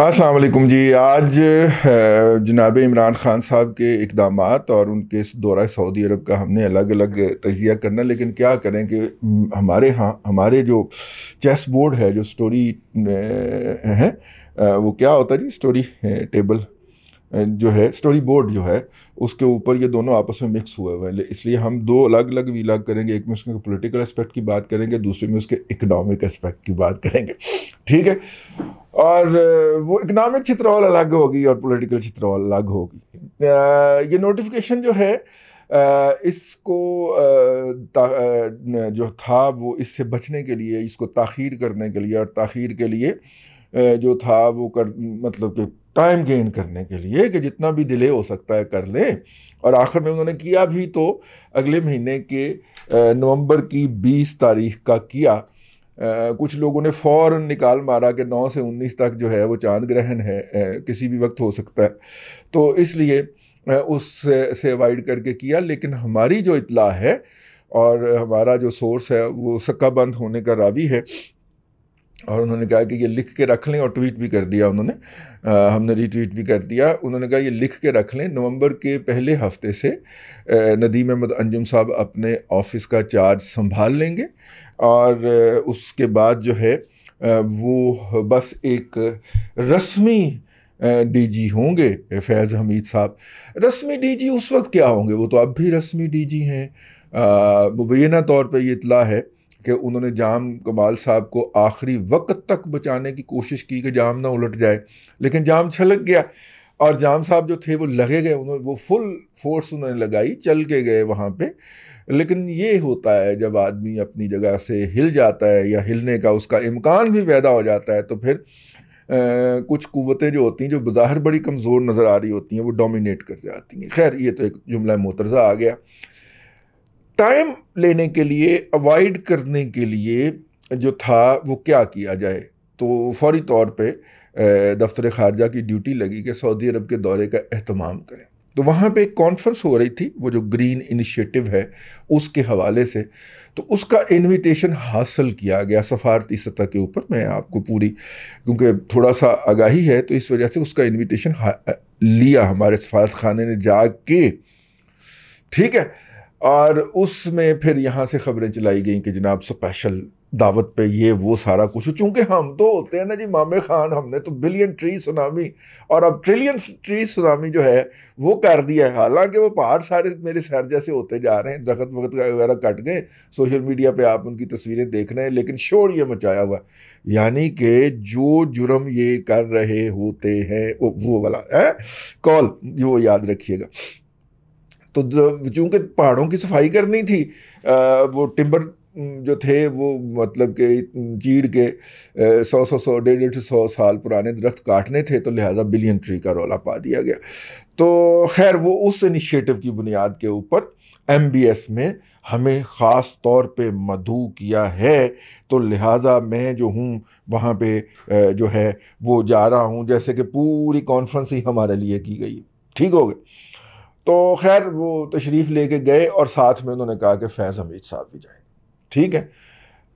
असलकुम जी आज जनाब इमरान ख़ान साहब के इकदाम और उनके इस दौरा सऊदी अरब का हमने अलग अलग तजिया करना लेकिन क्या करें कि हमारे यहाँ हमारे जो चेस बोर्ड है जो स्टोरी है वो क्या होता जी स्टोरी टेबल जो है स्टोरी बोर्ड जो है उसके ऊपर ये दोनों आपस में मिक्स हुए हुए हैं इसलिए हम दो अलग अलग वीलाग करेंगे एक में उसके पॉलिटिकल एस्पेक्ट की बात करेंगे दूसरे में उसके इकोनॉमिक एस्पेक्ट की बात करेंगे ठीक है और वो इकोनॉमिक चित्रौल अलग होगी और पॉलिटिकल चित्रौल अलग होगी ये नोटिफिकेशन जो है इसको जो था वो इससे बचने के लिए इसको ताखीर करने के लिए और ताखीर के लिए जो था वो कर मतलब कि टाइम गेन करने के लिए कि जितना भी डिले हो सकता है कर लें और आखिर में उन्होंने किया भी तो अगले महीने के नवंबर की 20 तारीख का किया कुछ लोगों ने फ़ौर निकाल मारा कि 9 से 19 तक जो है वो चांद ग्रहण है किसी भी वक्त हो सकता है तो इसलिए उससे से अवॉइड करके किया लेकिन हमारी जो इतला है और हमारा जो सोर्स है वो सक्का बंद होने का रावी है और उन्होंने कहा कि ये लिख के रख लें और ट्वीट भी कर दिया उन्होंने आ, हमने रीट्वीट भी कर दिया उन्होंने कहा ये लिख के रख लें नवंबर के पहले हफ्ते से नदीम अहमद अंजुम साहब अपने ऑफिस का चार्ज संभाल लेंगे और उसके बाद जो है वो बस एक रस्मी डीजी होंगे फैज़ हमीद साहब रस्मी डीजी उस वक्त क्या होंगे वो तो अब भी रस्मी डीजी हैं मुबैना तौर पर ये इतला है कि उन्होंने जाम कमाल साहब को आखिरी वक्त तक बचाने की कोशिश की कि जाम ना उलट जाए लेकिन जाम छलक गया और जाम साहब जो थे वो लगे गए उन्होंने वो फुल फोर्स उन्होंने लगाई चल के गए वहाँ पे लेकिन ये होता है जब आदमी अपनी जगह से हिल जाता है या हिलने का उसका इम्कान भी पैदा हो जाता है तो फिर आ, कुछ कुतें जो होती हैं जो बाहर बड़ी कमज़ोर नज़र आ रही होती हैं वो डोमिनेट कर जाती हैं खैर ये तो एक जुमला मोतरज़ा आ गया टाइम लेने के लिए अवॉइड करने के लिए जो था वो क्या किया जाए तो फौरी तौर पे दफ्तर खारजा की ड्यूटी लगी कि सऊदी अरब के दौरे का अहतमाम करें तो वहाँ पे एक कॉन्फ्रेंस हो रही थी वो जो ग्रीन इनिशिएटिव है उसके हवाले से तो उसका इनविटेशन हासिल किया गया सफारती सतह के ऊपर मैं आपको पूरी क्योंकि थोड़ा सा आगाही है तो इस वजह से उसका इनविटेशन लिया हमारे सफारत खाने ने जा के ठीक है और उसमें फिर यहाँ से खबरें चलाई गई कि जनाब स्पेशल दावत पे ये वो सारा कुछ चूँकि हम तो होते हैं ना जी मामे खान हमने तो बिलियन ट्री सुनामी और अब ट्रिलियन ट्री सुनामी जो है वो कर दिया है हालांकि वो पहाड़ सारे मेरे शहर जैसे होते जा रहे हैं दरखत वगत वगैरह कट गए सोशल मीडिया पे आप उनकी तस्वीरें देख रहे हैं लेकिन शोर ये मचाया हुआ यानी कि जो जुर्म ये कर रहे होते हैं वो, वो वाला है कॉल वो याद रखिएगा तो चूंकि पहाड़ों की सफाई करनी थी वो टिम्बर जो थे वो मतलब के चीड़ के सौ सौ सौ डेढ़ डेढ़ सौ साल पुराने दरख्त काटने थे तो लिहाजा बिलियन ट्री का रोला पा दिया गया तो खैर वो उस इनिशिएटिव की बुनियाद के ऊपर एम बी एस में हमें ख़ास तौर पे मधु किया है तो लिहाजा मैं जो हूँ वहाँ पे जो है वो जा रहा हूँ जैसे कि पूरी कॉन्फ्रेंस ही हमारे लिए की गई ठीक हो गया तो खैर वो तशरीफ़ लेके गए और साथ में उन्होंने कहा कि फैज़ हमीद साहब भी जाएंगे ठीक है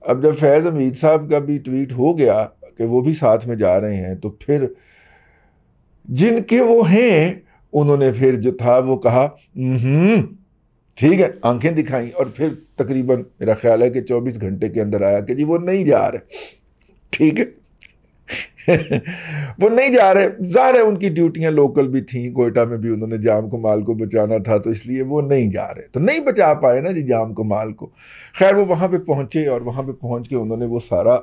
अब जब फैज़ हमीद साहब का भी ट्वीट हो गया कि वो भी साथ में जा रहे हैं तो फिर जिनके वो हैं उन्होंने फिर जो था वो कहा हम्म, ठीक है आंखें दिखाई और फिर तकरीबन मेरा ख्याल है कि 24 घंटे के अंदर आया कि जी वो नहीं जा रहे ठीक है वो नहीं जा रहे ज़ाहिर है उनकी ड्यूटियाँ लोकल भी थी कोयटा में भी उन्होंने जाम कमाल को बचाना था तो इसलिए वो नहीं जा रहे तो नहीं बचा पाए ना जी जाम कमाल को खैर वो वहाँ पे पहुँचे और वहाँ पे पहुँच के उन्होंने वो सारा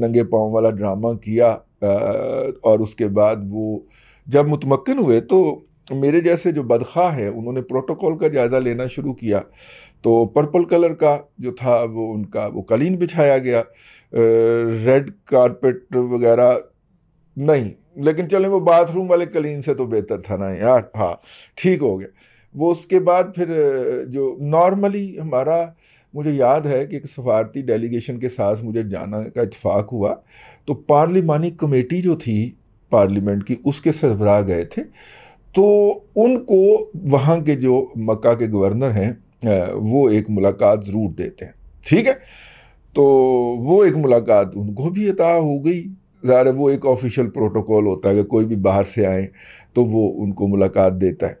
नंगे पाँव वाला ड्रामा किया और उसके बाद वो जब मुतमक्न हुए तो मेरे जैसे जो बदखा हैं उन्होंने प्रोटोकॉल का जायज़ा लेना शुरू किया तो पर्पल कलर का जो था वो उनका वो कलीन बिछाया गया रेड कारपेट वगैरह नहीं लेकिन चलें वो बाथरूम वाले कलीन से तो बेहतर था ना यार हाँ ठीक हो गया वो उसके बाद फिर जो नॉर्मली हमारा मुझे याद है कि एक सफारती डेलीगेशन के साथ मुझे जाना का इतफाक़ हुआ तो पार्लिमानी कमेटी जो थी पार्लियामेंट की उसके सरबराह गए थे तो उनको वहाँ के जो मक्का के गवर्नर हैं वो एक मुलाकात ज़रूर देते हैं ठीक है तो वो एक मुलाकात उनको भी अता हो गई ज़ाहिर वो एक ऑफिशियल प्रोटोकॉल होता है कि कोई भी बाहर से आए तो वो उनको मुलाकात देता है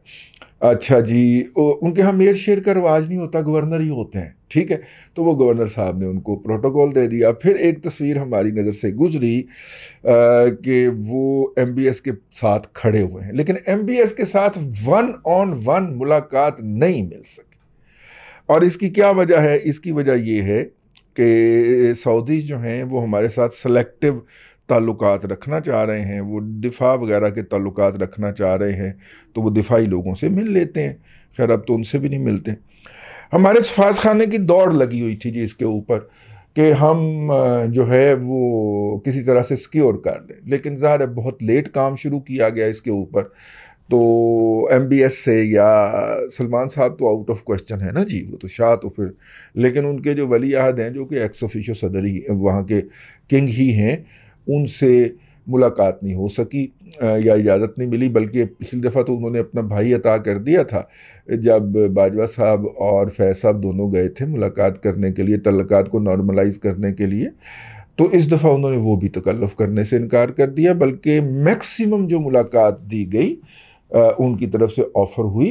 अच्छा जी उनके यहाँ मेयर शेर का रवाज नहीं होता गवर्नर ही होते हैं ठीक है तो वो गवर्नर साहब ने उनको प्रोटोकॉल दे दिया फिर एक तस्वीर हमारी नज़र से गुजरी कि वो एम के साथ खड़े हुए हैं लेकिन एम के साथ वन ऑन वन मुलाकात नहीं मिल सकी और इसकी क्या वजह है इसकी वजह ये है कि सऊदी जो हैं वो हमारे साथ सेलेक्टिव ताल्लुक रखना चाह रहे हैं वो दिफा वगैरह के ताल्लुक रखना चाह रहे हैं तो वो दिफाई लोगों से मिल लेते हैं खैर अब तो उनसे भी नहीं मिलते हमारे सफाज खाने की दौड़ लगी हुई थी जी इसके ऊपर कि हम जो है वो किसी तरह से सिक्योर कर लें लेकिन ज़ाहिर है बहुत लेट काम शुरू किया गया इसके ऊपर तो एम बी एस से या सलमान साहब तो आउट ऑफ क्वेश्चन है ना जी वो तो शाह तो फिर लेकिन उनके जो वली अहद हैं जो कि एक्स ऑफिशो सदर ही वहाँ के किंग ही हैं उनसे मुलाकात नहीं हो सकी या इजाज़त नहीं मिली बल्कि पिछली दफ़ा तो उन्होंने अपना भाई अता कर दिया था जब बाजवा साहब और फैज साहब दोनों गए थे मुलाकात करने के लिए तल्लक को नॉर्मलाइज करने के लिए तो इस दफ़ा उन्होंने वो भी तकल्लफ करने से इनकार कर दिया बल्कि मैक्सिमम जो मुलाकात दी गई उनकी तरफ से ऑफ़र हुई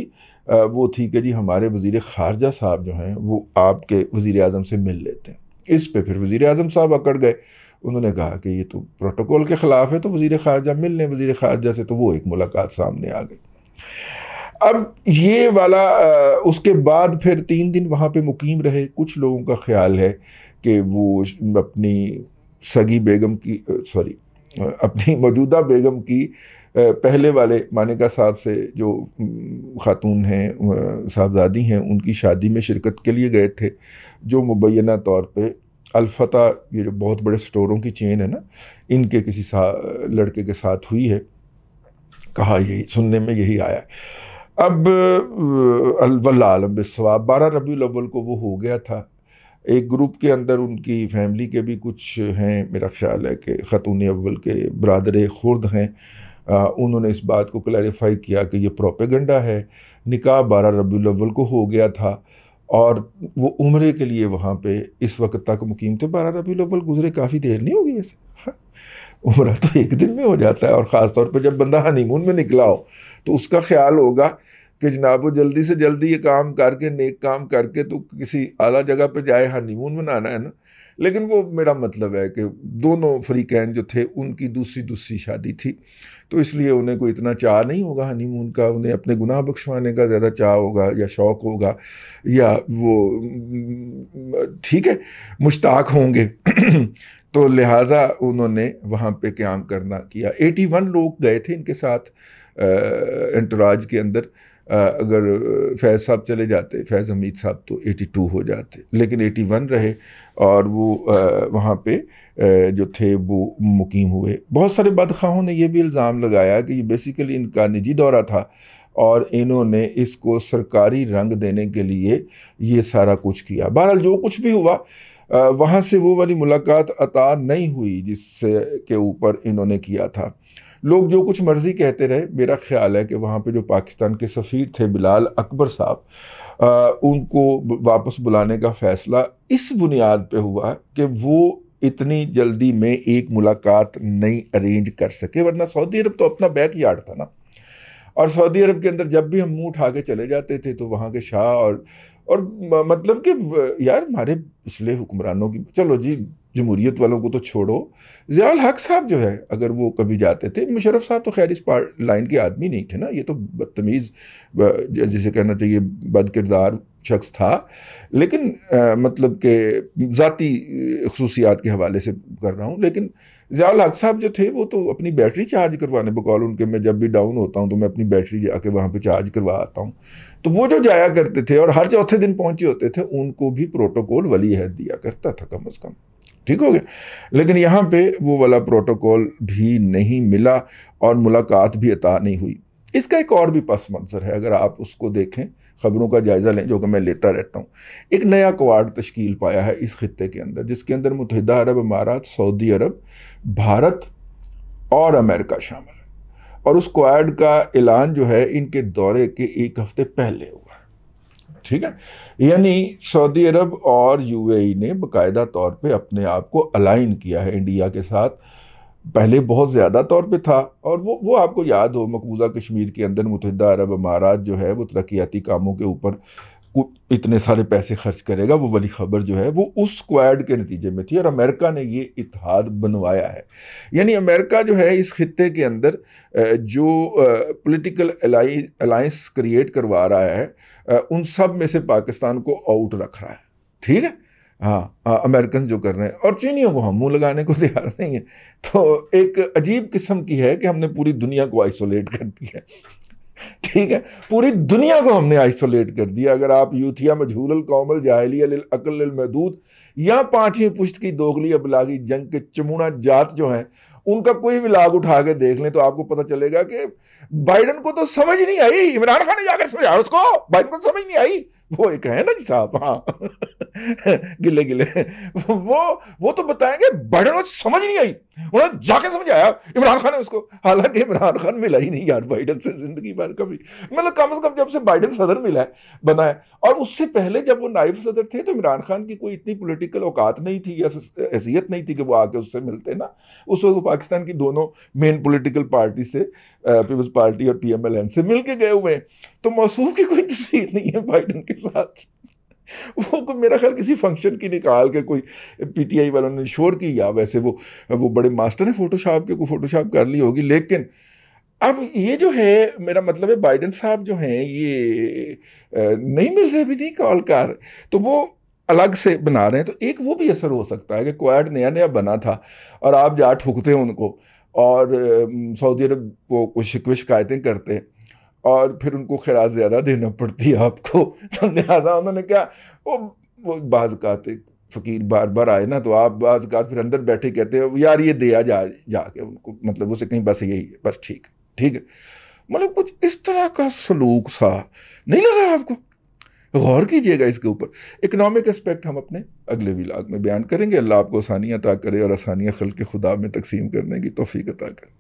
वो थी कि जी हमारे वज़ी ख़ारजा साहब जो हैं वो आपके वज़ी अजम से मिल लेते हैं इस पर फिर वज़ी अजम साहब अकड़ गए उन्होंने कहा कि ये तो प्रोटोकॉल के ख़िलाफ़ है तो वज़ी ख़ारजा मिल लें वज़ी ख़ारजा से तो वो एक मुलाकात सामने आ गई अब ये वाला उसके बाद फिर तीन दिन वहाँ पर मुकीम रहे कुछ लोगों का ख्याल है कि वो अपनी सगी बेगम की सॉरी अपनी मौजूदा बेगम की पहले वाले मानिका साहब से जो खातून हैं साहबजादी हैं उनकी शादी में शिरकत के लिए गए थे जो मुबैना तौर पे अलफता ये जो बहुत बड़े स्टोरों की चेन है ना इनके किसी लड़के के साथ हुई है कहा यही सुनने में यही आया अब अलवल्ला आलम बिस्वाब बारह रबी अव्वल को वो हो गया था एक ग्रुप के अंदर उनकी फैमिली के भी कुछ हैं मेरा ख्याल है कि ख़तून अव्वल के बरदर खुर्द हैं उन्होंने इस बात को क्लैरिफाई किया कि ये प्रोपेगंडा है निकाह बारह रबी अव्वल को हो गया था और वो उम्र के लिए वहाँ पे इस वक्त तक मुकीम थे बारह रबी लोग गुजरे काफ़ी देर नहीं होगी वैसे हाँ। उम्र तो एक दिन में हो जाता है और ख़ास तौर पर जब बंदा हनीमून में निकला हो तो उसका ख्याल होगा कि जनाब वो जल्दी से जल्दी ये काम करके नेक काम करके तो किसी आला जगह पे जाए हनीमून बनाना है ना लेकिन वो मेरा मतलब है कि दोनों फ्रीकैन जो थे उनकी दूसरी दूसरी शादी थी तो इसलिए उन्हें कोई इतना चाह नहीं होगा हनीमून का उन्हें अपने गुनाह बख्शवाने का ज़्यादा चाह होगा या शौक़ होगा या वो ठीक है मुश्ताक होंगे तो लिहाजा उन्होंने वहाँ पे क्याम करना किया 81 लोग गए थे इनके साथ इंटराज के अंदर आ, अगर फैज़ साहब चले जाते फैज़ हमीद साहब तो 82 हो जाते लेकिन 81 रहे और वो वहाँ पे आ, जो थे वो मुकीम हुए बहुत सारे बदखाहों ने ये भी इल्ज़ाम लगाया कि ये बेसिकली इनका निजी दौरा था और इन्होंने इसको सरकारी रंग देने के लिए ये सारा कुछ किया बहरहाल जो कुछ भी हुआ वहाँ से वो वाली मुलाकात अता नहीं हुई जिससे के ऊपर इन्होंने किया था लोग जो कुछ मर्ज़ी कहते रहे मेरा ख्याल है कि वहाँ पे जो पाकिस्तान के सफ़ीर थे बिलाल अकबर साहब उनको वापस बुलाने का फ़ैसला इस बुनियाद पे हुआ कि वो इतनी जल्दी में एक मुलाकात नहीं अरेंज कर सके वरना सऊदी अरब तो अपना बैक यार्ड था ना और सऊदी अरब के अंदर जब भी हम मुंह उठा के चले जाते थे तो वहाँ के शाह और और मतलब कि यार हमारे पिछले हुक्मरानों की चलो जी जमहूरीत वालों को तो छोड़ो ज़ियाल हक साहब जो है अगर वो कभी जाते थे मुशरफ साहब तो खैर इस पार लाइन के आदमी नहीं थे ना ये तो बदतमीज़ जिसे कहना चाहिए बद किरदार शख्स था लेकिन आ, मतलब के ज़ाती खसूसियात के हवाले से कर रहा हूँ लेकिन ज़ियाल हक साहब जो थे वो तो अपनी बैटरी चार्ज करवाने बकौल उनके मैं जब भी डाउन होता हूँ तो मैं अपनी बैटरी जाके वहाँ पे चार्ज करवा आता हूँ तो वो जो जाया करते थे और हर चौथे दिन पहुँचे होते थे उनको भी प्रोटोकॉल वली अहद दिया करता था कम अज़ कम ठीक हो गया लेकिन यहाँ पे वो वाला प्रोटोकॉल भी नहीं मिला और मुलाकात भी अता नहीं हुई इसका एक और भी पस मंजर है अगर आप उसको देखें खबरों का जायज़ा लें जो कि मैं लेता रहता हूँ एक नया क्वाड तश्कील पाया है इस खत्े के अंदर जिसके अंदर मुतहदा अरब अमारात सऊदी अरब भारत और अमेरिका शामिल है और उस क्वाड का ऐलान जो है इनके दौरे के एक हफ्ते पहले हुआ ठीक है यानी सऊदी अरब और यूएई ने बाकायदा तौर पे अपने आप को अलाइन किया है इंडिया के साथ पहले बहुत ज़्यादा तौर पे था और वो वो आपको याद हो मकबूजा कश्मीर के अंदर मुतहदा अरब अमारात जो है वो तरक्याती कामों के ऊपर इतने सारे पैसे खर्च करेगा वो वाली खबर जो है वो उस स्क्वाड के नतीजे में थी और अमेरिका ने ये इतिहाद बनवाया है यानी अमेरिका जो है इस खत्े के अंदर जो पोलिटिकल अलाइंस क्रिएट करवा रहा है उन सब में से पाकिस्तान को आउट रख रहा है ठीक है हाँ अमेरिकन जो कर रहे हैं और चीनियों को हम मुंह लगाने को तैयार नहीं है तो एक अजीब किस्म की है कि हमने पूरी दुनिया को आइसोलेट कर दिया ठीक है पूरी दुनिया को हमने आइसोलेट कर दिया अगर आप यूथिया मजहूल कोमल जाहली अकल महदूद या पांचवी पुश्त की दोगली अबलागी जंग के चमुना जात जो हैं उनका कोई भी लाग उठा के देख लें तो आपको पता चलेगा कि बाइडन को तो समझ नहीं आई इमरान खान ने जाकर समझा उसको बाइडन को तो समझ नहीं आई वो एक है ना जी साहब हाँ गिले गिले वो वो तो बताएंगे बाइडन को समझ नहीं आई उन्होंने जाके समझाया इमरान खान ने उसको हालांकि इमरान खान मिला ही नहीं यार बाइडन से जिंदगी भर कभी मतलब कम से कम जब से बाइडन सदर मिला है बना है और उससे पहले जब वो नाइफ सदर थे तो इमरान खान की कोई इतनी पॉलिटिकल औकात नहीं थी या हैसियत नहीं थी कि वो आके उससे मिलते ना उस वक्त पाकिस्तान की दोनों मेन पोलिटिकल पार्टी से पीपल्स पार्टी और पी से मिल के गए हुए हैं तो मौसू की कोई तस्वीर नहीं है बाइडन के साथ वो को तो मेरा ख्याल किसी फंक्शन की निकाल के कोई पीटीआई वालों ने शोर की या वैसे वो वो बड़े मास्टर हैं फोटोशॉप के को फोटोशॉप कर ली होगी लेकिन अब ये जो है मेरा मतलब है बाइडन साहब जो हैं ये नहीं मिल रहे भी नहीं कॉल कार तो वो अलग से बना रहे हैं तो एक वो भी असर हो सकता है कि क्वाड नया नया बना था और आप जा ठुकते हैं उनको और सऊदी अरब को कुछ शिकवे शिकायतें करते हैं और फिर उनको खराज ज़्यादा देना पड़ती है आपको तो लिहाजा उन्होंने क्या वो वो बाज़ात फ़कीर बार बार आए ना तो आप बाज़ात फिर अंदर बैठे कहते हैं यार ये दिया जा जाके उनको मतलब उसे कहीं बस यही है बस ठीक ठीक है मतलब कुछ इस तरह का सलूक सा नहीं लगा आपको गौर कीजिएगा इसके ऊपर इकोनॉमिक एस्पेक्ट हम अपने अगले विलाग में बयान करेंगे अल्लाह आपको आसानियाँ अता करे और आसानियाँ खल के खुदा में तकसीम करने की तोफ़ी अता करें